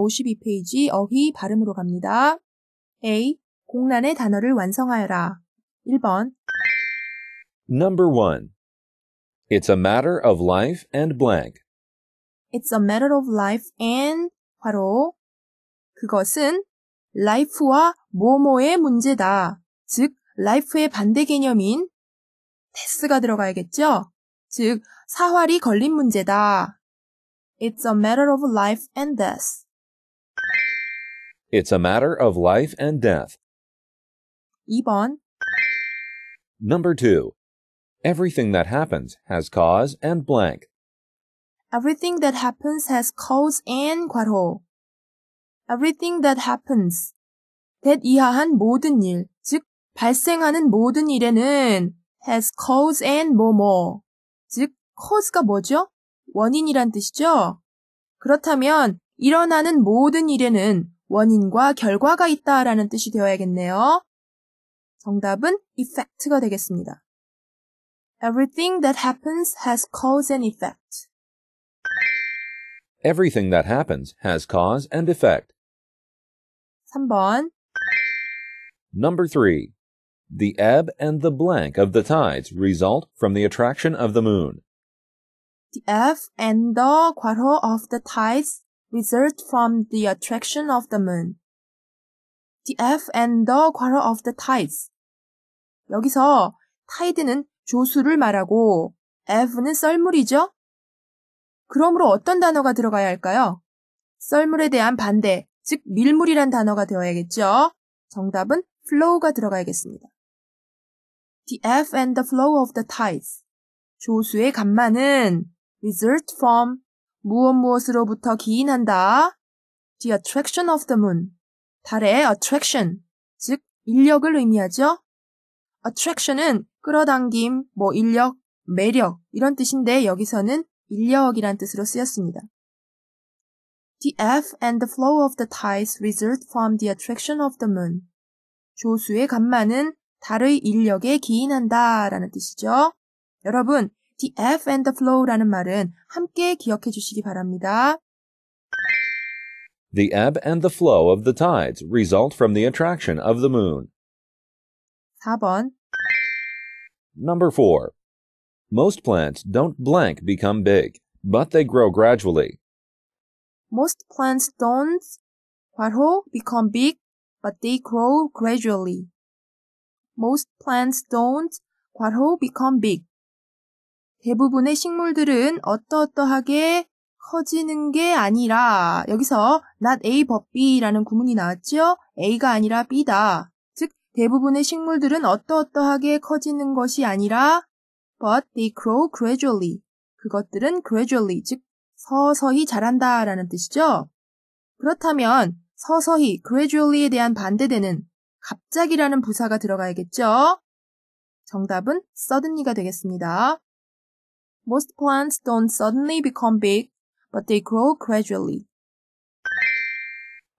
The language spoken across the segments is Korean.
52페이지 어휘 발음으로 갑니다. A. 공란의 단어를 완성하여라. 1번. Number 1. It's a matter of life and blank. It's a matter of life and 바로 그것은 life와 뭐뭐의 문제다. 즉, life의 반대 개념인 데스가 들어가야겠죠? 즉, 사활이 걸린 문제다. It's a matter of life and death. It's a matter of life and death. 2번 Number 2. Everything that happens has cause and blank. Everything that happens has cause and 괄호. Everything that happens. that 이하한 모든 일, 즉 발생하는 모든 일에는 has cause and 뭐뭐. 즉 cause가 뭐죠? 원인이란 뜻이죠. 그렇다면 일어나는 모든 일에는 원인과 결과가 있다라는 뜻이 되어야겠네요. 정답은 effect가 되겠습니다. Everything that happens has cause and effect. Everything that happens has cause and effect. 3번 Number 3. The ebb and the blank of the tides result from the attraction of the moon. The ebb and the quarter of the tides result from the attraction of the moon. The F and the quarrel of the tides. 여기서 tide는 조수를 말하고 F는 썰물이죠? 그러므로 어떤 단어가 들어가야 할까요? 썰물에 대한 반대, 즉 밀물이란 단어가 되어야겠죠? 정답은 flow가 들어가야겠습니다. The F and the flow of the tides. 조수의 간만은 result from 무엇 무엇으로부터 기인한다. The attraction of the moon. 달의 attraction, 즉 인력을 의미하죠. attraction은 끌어당김, 뭐 인력, 매력 이런 뜻인데 여기서는 인력이란 뜻으로 쓰였습니다. The F and the flow of the tides result from the attraction of the moon. 조수의 간만은 달의 인력에 기인한다 라는 뜻이죠. 여러분, The F and the Flow라는 말은 함께 기억해 주시기 바랍니다. The ebb and the flow of the tides result from the attraction of the moon. 4번 Number 4. Most plants don't blank become big, but they grow gradually. Most plants don't 괄호, become big, but they grow gradually. Most plants don't 괄호, become big, 대부분의 식물들은 어떠어떠하게 커지는 게 아니라 여기서 not A but B라는 구문이 나왔죠 A가 아니라 B다. 즉 대부분의 식물들은 어떠어떠하게 커지는 것이 아니라 but they grow gradually. 그것들은 gradually 즉 서서히 자란다라는 뜻이죠. 그렇다면 서서히 gradually에 대한 반대되는 갑자기라는 부사가 들어가야겠죠. 정답은 suddenly가 되겠습니다. Most plants don't suddenly become big, but they grow gradually.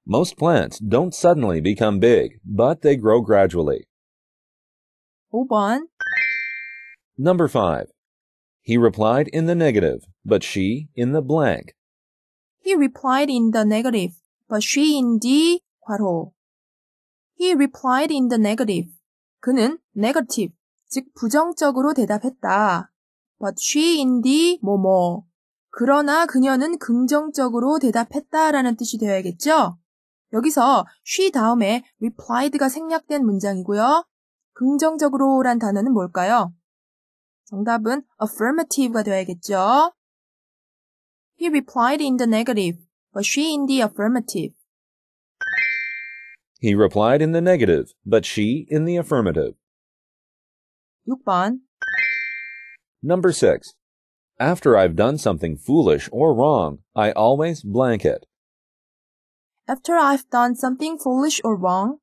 Most plants don't suddenly become big, but they grow gradually. 5번 Number 5. He replied in the negative, but she in the blank. He replied in the negative, but she in the 괄호. He replied in the negative. 그는 negative, 즉 부정적으로 대답했다. But she indeed 뭐뭐. 그러나 그녀는 긍정적으로 대답했다라는 뜻이 되어야겠죠? 여기서 she 다음에 replied가 생략된 문장이고요. 긍정적으로란 단어는 뭘까요? 정답은 affirmative가 되어야겠죠. He replied in the negative, but she in the affirmative. He replied in the negative, but she in the affirmative. 6번 Number 6. After I've done something foolish or wrong, I always blanket. After I've done something foolish or wrong,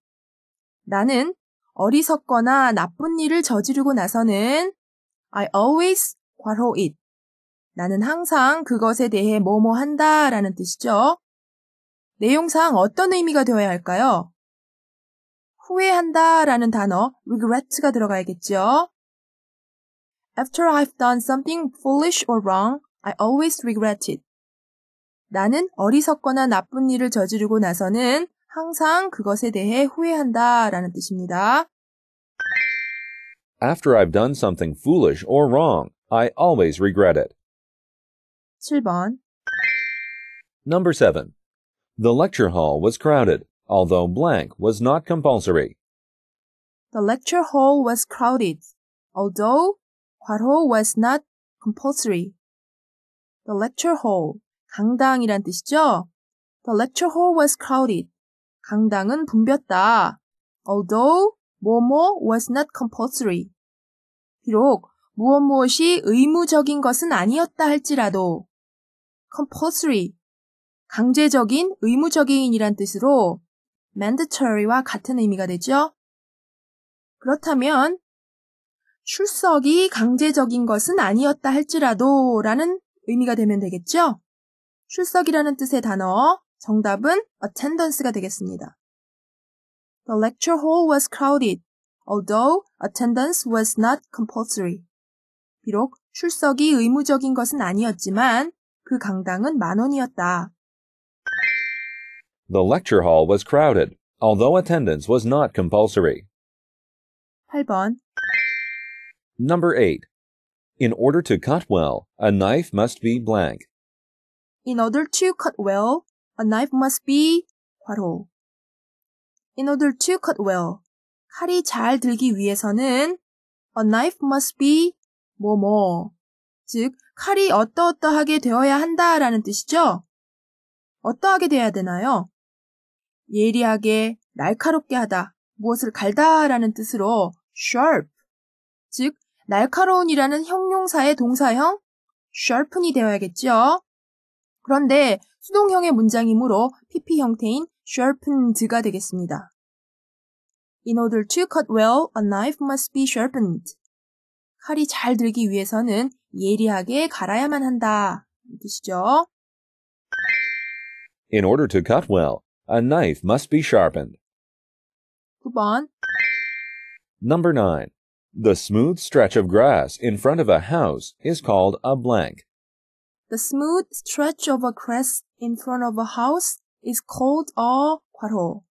나는 어리석거나 나쁜 일을 저지르고 나서는 I always 괄호 it. 나는 항상 그것에 대해 뭐뭐 한다 라는 뜻이죠. 내용상 어떤 의미가 되어야 할까요? 후회한다 라는 단어 regret가 들어가야겠죠. After I've done something foolish or wrong, I always regret it. 나는 어리석거나 나쁜 일을 저지르고 나서는 항상 그것에 대해 후회한다 라는 뜻입니다. After I've done something foolish or wrong, I always regret it. 7번 Number 7. The lecture hall was crowded, although blank was not compulsory. The lecture hall was crowded, although 괄호 was not compulsory. The lecture hall, 강당이란 뜻이죠. The lecture hall was crowded. 강당은 붐볐다. Although 뭐뭐 was not compulsory. 비록 무엇 무엇이 의무적인 것은 아니었다 할지라도 compulsory 강제적인 의무적인이란 뜻으로 mandatory와 같은 의미가 되죠. 그렇다면 출석이 강제적인 것은 아니었다 할지라도 라는 의미가 되면 되겠죠? 출석이라는 뜻의 단어, 정답은 attendance가 되겠습니다. The lecture hall was crowded, although attendance was not compulsory. 비록 출석이 의무적인 것은 아니었지만 그 강당은 만 원이었다. The lecture hall was crowded, although attendance was not compulsory. 8번 Number 8. In order to cut well, a knife must be blank. In order to cut well, a knife must be 괄호. In order to cut well, 칼이 잘 들기 위해서는 a knife must be 뭐뭐. 즉, 칼이 어떠어떠하게 되어야 한다라는 뜻이죠. 어떠하게 돼야 되나요? 예리하게, 날카롭게 하다, 무엇을 갈다라는 뜻으로 sharp, 즉 날카로운이라는 형용사의 동사형 sharpen이 되어야겠죠. 그런데 수동형의 문장이므로 PP 형태인 sharpened가 되겠습니다. In order to cut well, a knife must be sharpened. 칼이 잘 들기 위해서는 예리하게 갈아야만 한다. 뜻이죠. In order to cut well, a knife must be sharpened. 9번 Number 9. The smooth stretch of grass in front of a house is called a blank. The smooth stretch of a grass in front of a house is called a 괄호.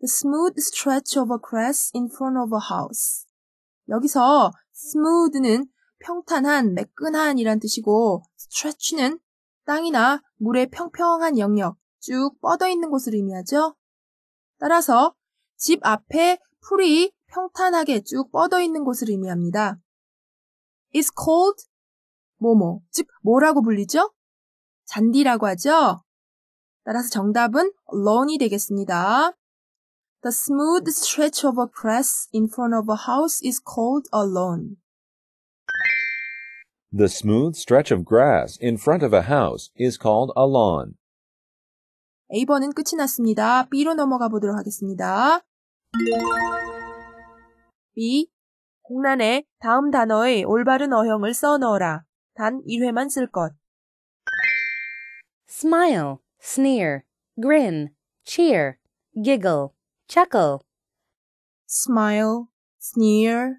The smooth stretch of a grass in front of a house. 여기서 smooth는 평탄한, 매끈한이란 뜻이고 stretch는 땅이나 물의 평평한 영역, 쭉 뻗어 있는 곳을 의미하죠. 따라서 집 앞에 풀이 평탄하게 쭉 뻗어 있는 곳을 의미합니다. is called 뭐뭐, 즉 뭐라고 불리죠? 잔디라고 하죠? 따라서 정답은 lawn이 되겠습니다. The smooth stretch of a grass in front of a house is called a lawn. The smooth stretch of grass in front of a house is called a lawn. A번은 끝이 났습니다. B로 넘어가 보도록 하겠습니다. B. 공란에 다음 단어의 올바른 어형을 써 넣어라. 단 1회만 쓸 것. smile, sneer, grin, cheer, giggle, chuckle. smile, sneer,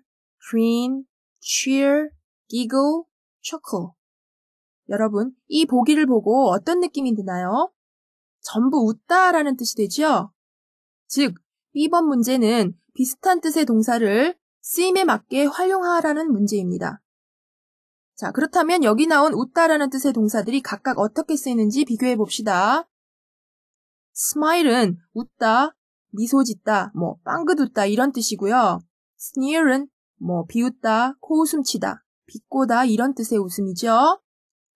grin, cheer, giggle, chuckle. 여러분, 이 보기를 보고 어떤 느낌이 드나요? 전부 웃다 라는 뜻이 되죠? 즉, 2번 문제는 비슷한 뜻의 동사를 쓰임에 맞게 활용하라는 문제입니다. 자, 그렇다면 여기 나온 웃다라는 뜻의 동사들이 각각 어떻게 쓰이는지 비교해 봅시다. smile은 웃다, 미소 짓다, 뭐 빵긋 웃다 이런 뜻이고요. sneer은 뭐 비웃다, 코웃음 치다, 비꼬다 이런 뜻의 웃음이죠.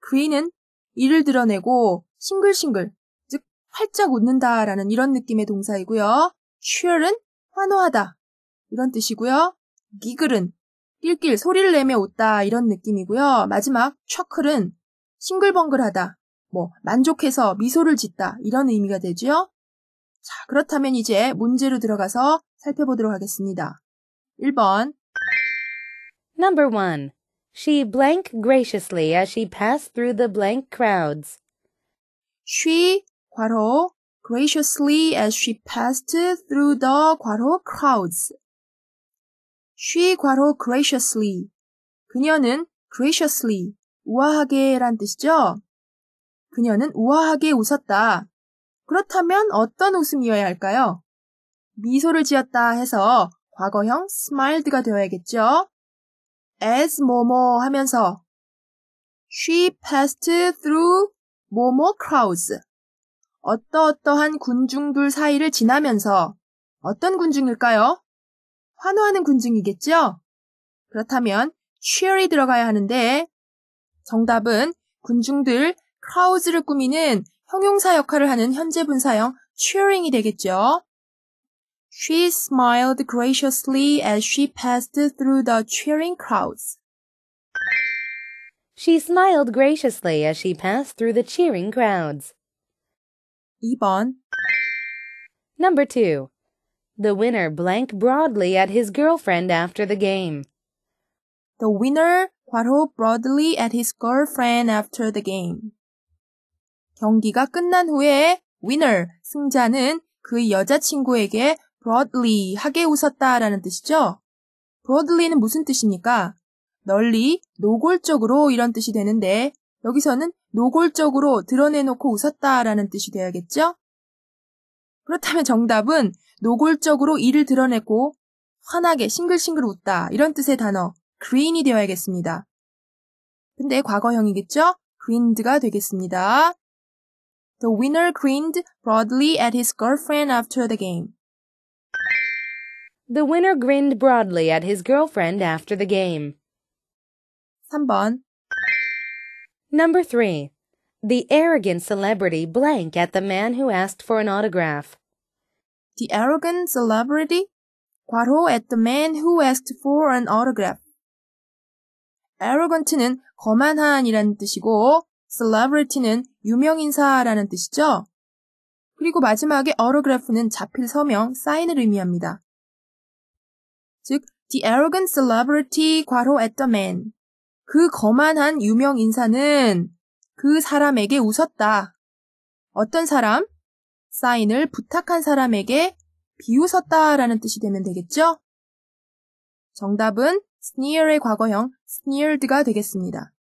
g r e n 은 이를 드러내고 싱글싱글, 즉 활짝 웃는다라는 이런 느낌의 동사이고요. cheer은 환호하다 이런 뜻이고요. 니글은 낄낄 소리를 내며 웃다 이런 느낌이고요. 마지막 셔클은 싱글벙글하다 뭐 만족해서 미소를 짓다 이런 의미가 되지요. 자, 그렇다면 이제 문제로 들어가서 살펴보도록 하겠습니다. 1번 Number 1. She blank graciously as she passed through the blank crowds. she 괄호 graciously as she passed through the 괄호 crowds. she 괄호 graciously. 그녀는 graciously 우아하게란 뜻이죠. 그녀는 우아하게 웃었다. 그렇다면 어떤 웃음이어야 할까요? 미소를 지었다 해서 과거형 smiled가 되어야겠죠. as 뭐뭐 하면서 she passed through 뭐뭐 crowds 어떠어떠한 군중들 사이를 지나면서 어떤 군중일까요? 환호하는 군중이겠죠? 그렇다면 cheer이 들어가야 하는데 정답은 군중들 크라우즈를 꾸미는 형용사 역할을 하는 현재 분사형 cheering이 되겠죠. She smiled graciously as she passed through the cheering crowds. She smiled graciously as she passed through the cheering crowds. 2번 Number 2. The winner blank broadly at his girlfriend after the game. The winner 괄호 broadly at his girlfriend after the game. 경기가 끝난 후에 winner 승자는 그의 여자친구에게 broadly 하게 웃었다라는 뜻이죠. broadly는 무슨 뜻입니까? 널리, 노골적으로 이런 뜻이 되는데 여기서는 노골적으로 드러내놓고 웃었다라는 뜻이 되어야겠죠? 그렇다면 정답은 노골적으로 이를 드러내고 환하게 싱글싱글 웃다 이런 뜻의 단어 green이 되어야겠습니다. 근데 과거형이겠죠? greened가 되겠습니다. The winner grinned broadly at his girlfriend after the game. The winner grinned broadly at his girlfriend after the game. 3번 Number 3. The arrogant celebrity blank at the man who asked for an autograph. The arrogant celebrity 과로 at the man who asked for an autograph. arrogant는 거만한이라는 뜻이고 celebrity는 유명인사라는 뜻이죠. 그리고 마지막에 autograph는 자필 서명, 사인을 의미합니다. 즉, the arrogant celebrity 과로 at the man 그 거만한 유명 인사는 그 사람에게 웃었다. 어떤 사람? 사인을 부탁한 사람에게 비웃었다 라는 뜻이 되면 되겠죠? 정답은 sneer의 과거형 sneered가 되겠습니다.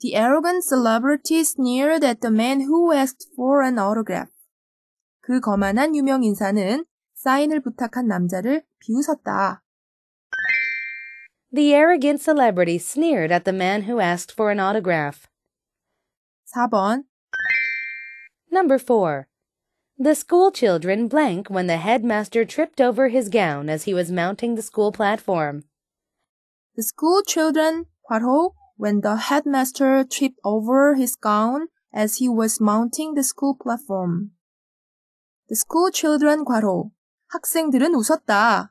The arrogant celebrity sneered at the man who asked for an autograph. 그 거만한 유명 인사는 사인을 부탁한 남자를 비웃었다. The arrogant celebrity sneered at the man who asked for an autograph. 4번 Number 4. The school children blank when the headmaster tripped over his gown as he was mounting the school platform. The school children, 과호, when the headmaster tripped over his gown as he was mounting the school platform. The school children, 과호, 학생들은 웃었다.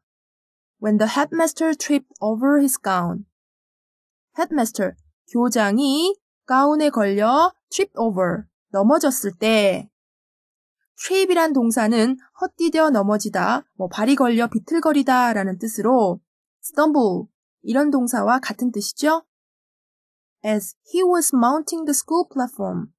when the headmaster tripped over his gown. headmaster, 교장이 가운에 걸려 tripped over, 넘어졌을 때 trip이란 동사는 헛디뎌 넘어지다, 뭐 발이 걸려 비틀거리다 라는 뜻으로 stumble 이런 동사와 같은 뜻이죠. As he was mounting the school platform.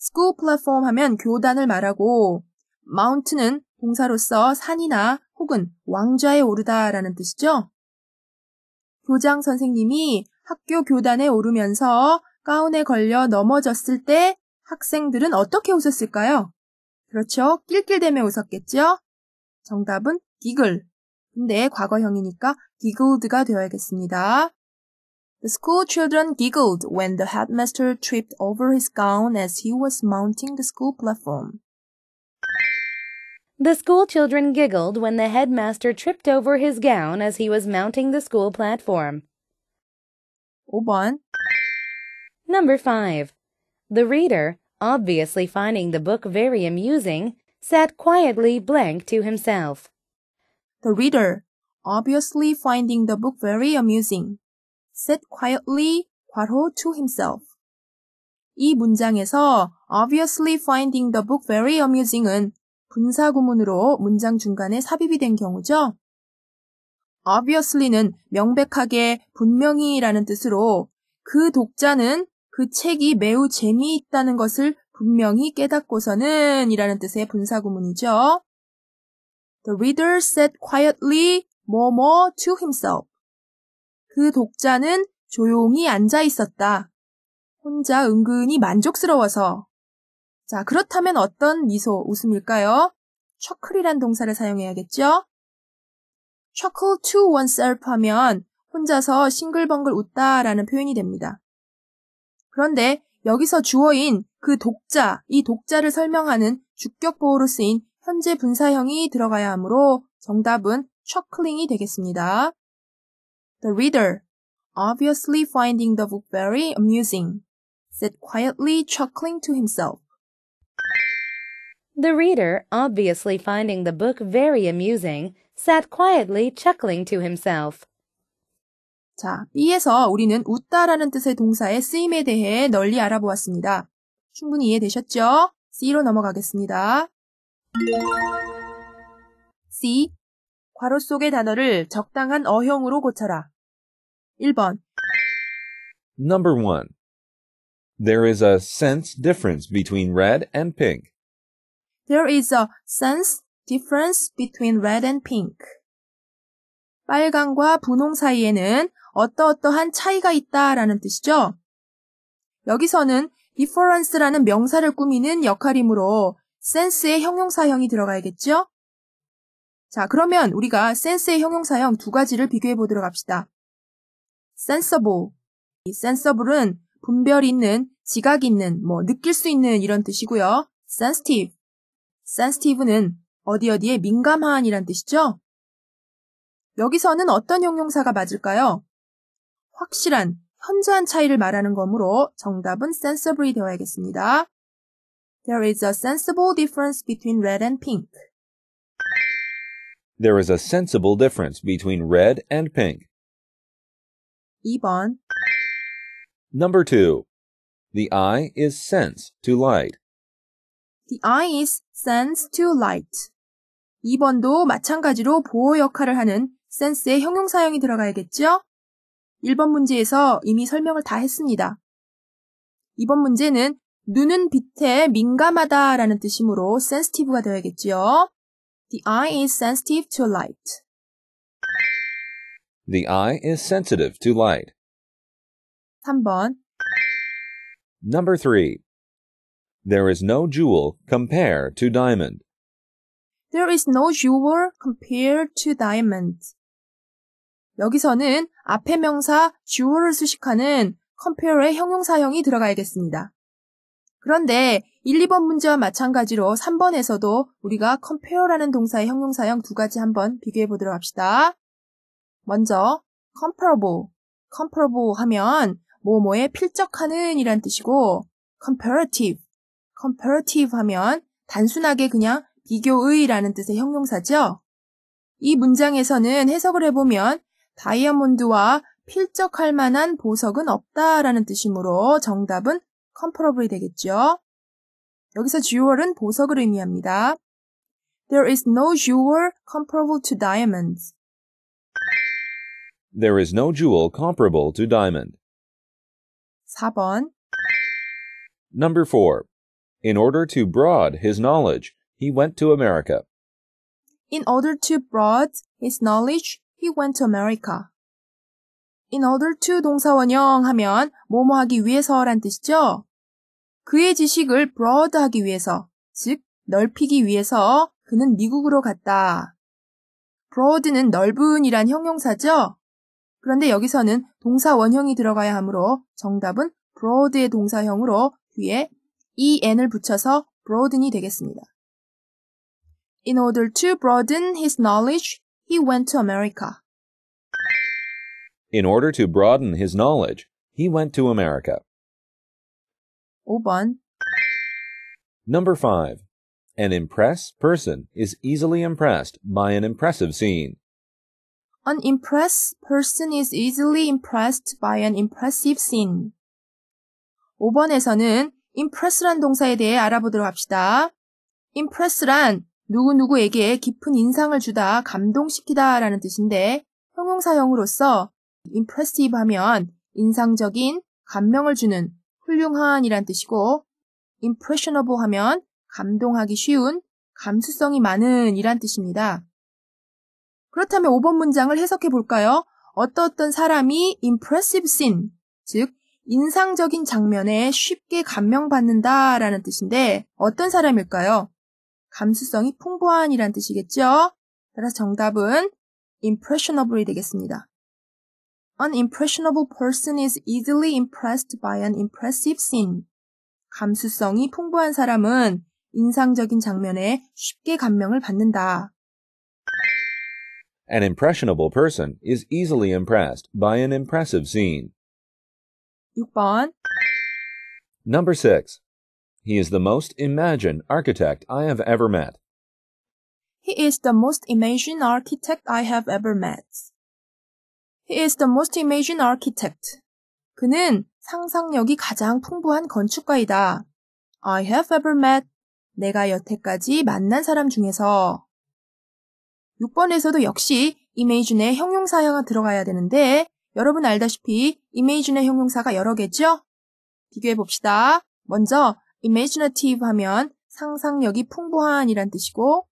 school platform 하면 교단을 말하고 mount는 동사로서 산이나 혹은 왕좌에 오르다라는 뜻이죠. 교장 선생님이 학교 교단에 오르면서 가운에 걸려 넘어졌을 때 학생들은 어떻게 웃었을까요? 그렇죠. 낄낄대며 웃었겠죠? 정답은 기글. 근데 과거형이니까 giggled가 되어야겠습니다. The school children giggled when the headmaster tripped over his gown as he was mounting the school platform. The school children giggled when the headmaster tripped over his gown as he was mounting the school platform. 5번 Number 5. The reader, obviously finding the book very amusing, sat quietly blank to himself. The reader, obviously finding the book very amusing, sat quietly 괄호 to himself. 이 문장에서 obviously finding the book very amusing은 분사구문으로 문장 중간에 삽입이 된 경우죠. obviously는 명백하게 분명히라는 뜻으로 그 독자는 그 책이 매우 재미있다는 것을 분명히 깨닫고서는 이라는 뜻의 분사구문이죠. The reader said quietly 뭐뭐 to himself. 그 독자는 조용히 앉아 있었다. 혼자 은근히 만족스러워서. 자, 그렇다면 어떤 미소, 웃음일까요? chuckle이란 동사를 사용해야겠죠? chuckle to oneself 하면 혼자서 싱글벙글 웃다 라는 표현이 됩니다. 그런데 여기서 주어인 그 독자, 이 독자를 설명하는 주격보호로 쓰인 현재 분사형이 들어가야 하므로 정답은 chuckling이 되겠습니다. The reader, obviously finding the book very amusing, said quietly chuckling to himself. The reader, obviously finding the book very amusing, sat quietly chuckling to himself. 자, B에서 우리는 웃다라는 뜻의 동사의 쓰임에 대해 널리 알아보았습니다. 충분히 이해되셨죠? C로 넘어가겠습니다. C. 괄호 속의 단어를 적당한 어형으로 고쳐라. 1번. Number 1. There is a sense difference between red and pink. There is a sense difference between red and pink. 빨강과 분홍 사이에는 어떠어떠한 차이가 있다라는 뜻이죠. 여기서는 difference라는 명사를 꾸미는 역할이므로 sense의 형용사형이 들어가야겠죠? 자, 그러면 우리가 sense의 형용사형 두 가지를 비교해 보도록 합시다. sensible. 이 sensible은 분별 있는, 지각 있는, 뭐 느낄 수 있는 이런 뜻이고요. sensitive. sensitive는 어디 어디에 민감한이란 뜻이죠. 여기서는 어떤 형용사가 맞을까요? 확실한, 현저한 차이를 말하는 거므로 정답은 sensibly 되어야겠습니다. There is a sensible difference between red and pink. There is a sensible difference between red and pink. 2번 Number two, the eye is sense to light. The eye is sense to light. 2번도 마찬가지로 보호 역할을 하는 sense의 형용사형이 들어가야겠죠? 1번 문제에서 이미 설명을 다 했습니다. 2번 문제는 눈은 빛에 민감하다라는 뜻이므로 sensitive가 되어야겠지요. The eye is sensitive to light. The eye is sensitive to light. 3번. Number 3. There is no jewel compared to diamond. There is no jewel compared to diamond. 여기서는 앞에 명사 jewel을 수식하는 compare의 형용사형이 들어가야겠습니다. 그런데 1, 2번 문제와 마찬가지로 3번에서도 우리가 compare라는 동사의 형용사형 두 가지 한번 비교해 보도록 합시다. 먼저 comparable, comparable 하면 뭐뭐에 필적하는 이란 뜻이고 comparative, comparative 하면 단순하게 그냥 비교의라는 뜻의 형용사죠. 이 문장에서는 해석을 해보면 다이아몬드와 필적할 만한 보석은 없다라는 뜻이므로 정답은 c o m p a r a b l e 되겠죠. 여기서 jewel은 보석을 의미합니다. There is no jewel comparable to diamonds. There is no jewel comparable to diamond. 4번 Number 4. In order to broad his knowledge, he went to America. In order to broad his knowledge, he went to America. In order to 동사원형 하면 뭐뭐 하기 위해서란 뜻이죠. 그의 지식을 broad하기 위해서, 즉 넓히기 위해서 그는 미국으로 갔다. broad는 넓은이란 형용사죠. 그런데 여기서는 동사 원형이 들어가야 하므로 정답은 broad의 동사형으로 뒤에 en을 붙여서 broaden이 되겠습니다. In order to broaden his knowledge, he went to America. In order to broaden his knowledge, he went to America. 5번 Number 5. An impressed person is easily impressed by an impressive scene. An impressed person is easily impressed by an impressive scene. 5번에서는 impress란 동사에 대해 알아보도록 합시다. impress란 누구누구에게 깊은 인상을 주다, 감동시키다 라는 뜻인데 형용사형으로서 impressive 하면 인상적인, 감명을 주는, 훌륭한 이란 뜻이고 impressionable 하면 감동하기 쉬운, 감수성이 많은 이란 뜻입니다. 그렇다면 5번 문장을 해석해 볼까요? 어떠어떤 사람이 impressive scene, 즉 인상적인 장면에 쉽게 감명받는다 라는 뜻인데 어떤 사람일까요? 감수성이 풍부한 이란 뜻이겠죠? 따라서 정답은 impressionable이 되겠습니다. An impressionable person is easily impressed by an impressive scene. 감수성이 풍부한 사람은 인상적인 장면에 쉽게 감명을 받는다. An impressionable person is easily impressed by an impressive scene. 6번 Number 6. He is the most imagined architect I have ever met. He is the most imagined architect I have ever met. He is the most imagined architect. 그는 상상력이 가장 풍부한 건축가이다. I have ever met. 내가 여태까지 만난 사람 중에서 6번에서도 역시 이메이준의 형용사가 들어가야 되는데 여러분 알다시피 이메이준의 형용사가 여러 개죠? 비교해 봅시다. 먼저 imaginative 하면 상상력이 풍부한이란 뜻이고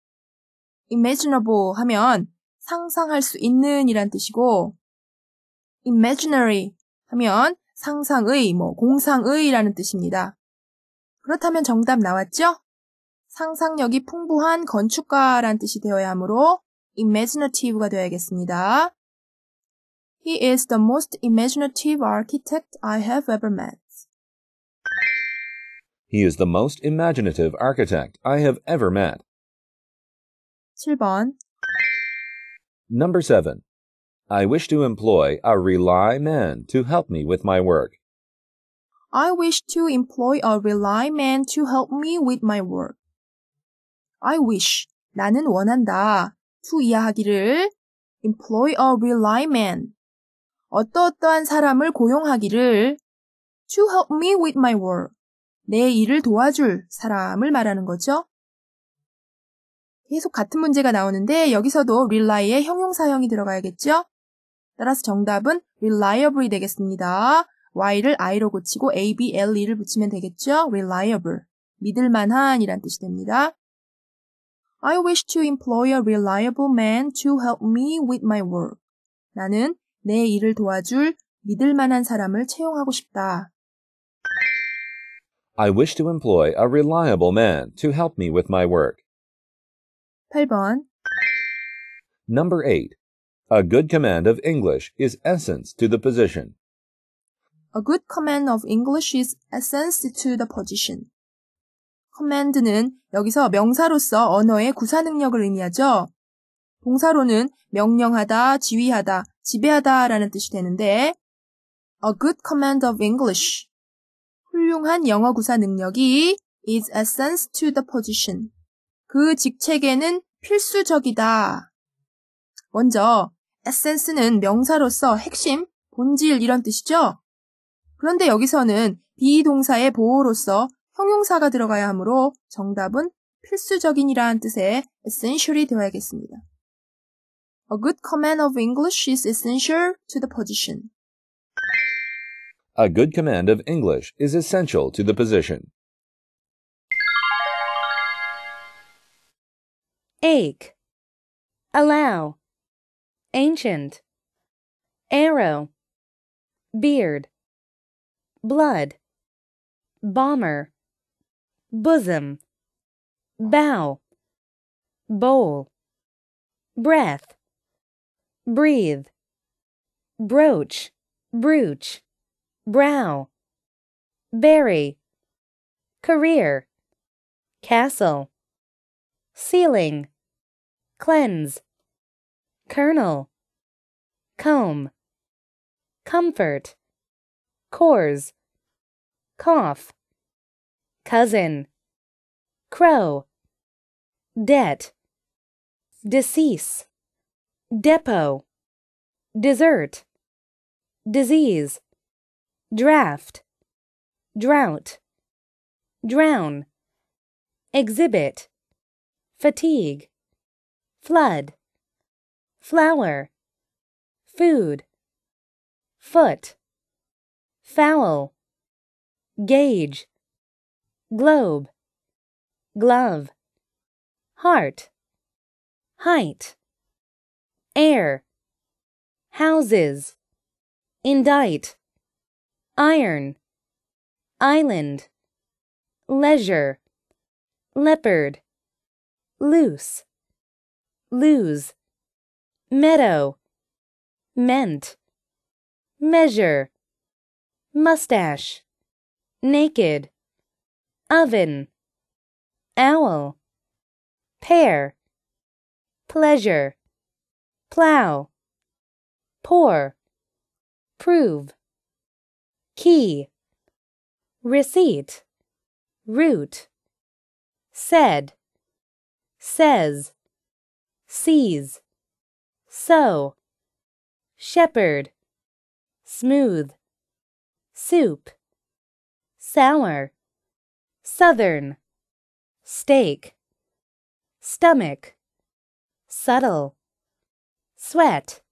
imaginable 하면 상상할 수 있는 이란 뜻이고 imaginary 하면 상상의, 뭐 공상의라는 뜻입니다. 그렇다면 정답 나왔죠? 상상력이 풍부한 건축가란 뜻이 되어야 하므로 imaginative가 되어야겠습니다. He is the most imaginative architect I have ever met. He is the most imaginative architect I have ever met. 7번 Number 7. I wish to employ a rely man to help me with my work. I wish to employ a rely man to help me with my work. I wish. 나는 원한다. to 이하기를 employ a r e l i a b 어떠어떠한 사람을 고용하기를 to help me with my work 내 일을 도와줄 사람을 말하는 거죠. 계속 같은 문제가 나오는데 여기서도 rely의 형용사형이 들어가야겠죠? 따라서 정답은 reliable이 되겠습니다. y를 i로 고치고 a, b, l, e를 붙이면 되겠죠? reliable. 믿을만한이란 뜻이 됩니다. I wish to employ a reliable man to help me with my work. 나는 내 일을 도와줄 믿을 만한 사람을 채용하고 싶다. I wish to employ a reliable man to help me with my work. 8번 Number 8. A good command of English is essence to the position. A good command of English is essence to the position. c o m m a n d 는 여기서 명사로서 언어의 구사 능력을 의미하죠. 동사로는 명령하다, 지휘하다, 지배하다 라는 뜻이 되는데 A good command of English 훌륭한 영어 구사 능력이 is essence to the position 그 직책에는 필수적이다. 먼저 essence는 명사로서 핵심, 본질 이런 뜻이죠. 그런데 여기서는 비동사의 보호로서 형용사가 들어가야 하므로 정답은 필수적인이라는 뜻의 essential이 되어야겠습니다. A good command of English is essential to the position. A good command of English is essential to the position. ache, allow, ancient, arrow, beard, blood, bomber bosom, bow, bowl, breath, breathe, brooch, brooch, brow, berry, career, castle, ceiling, cleanse, kernel, comb, comfort, cores, cough cousin, crow, debt, decease, depot, desert, disease, draft, drought, drown, exhibit, fatigue, flood, flower, food, foot, foul, gauge, globe, glove, heart, height, air, houses, indict, iron, island, leisure, leopard, loose, lose, meadow, meant, measure, mustache, naked, oven, owl, pear, pleasure, plow, pour, prove, key, receipt, root, said, says, sees, sow, shepherd, smooth, soup, sour Southern. Steak. Stomach. Subtle. Sweat.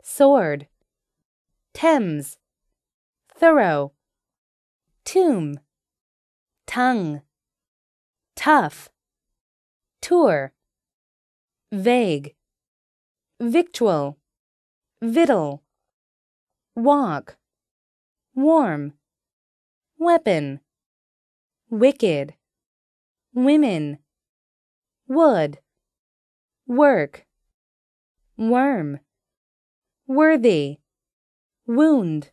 Sword. Thames. Thorough. Tomb. Tongue. Tough. Tour. Vague. Victual. vittle, walk, warm, weapon, wicked, women, wood, work, worm, worthy, wound.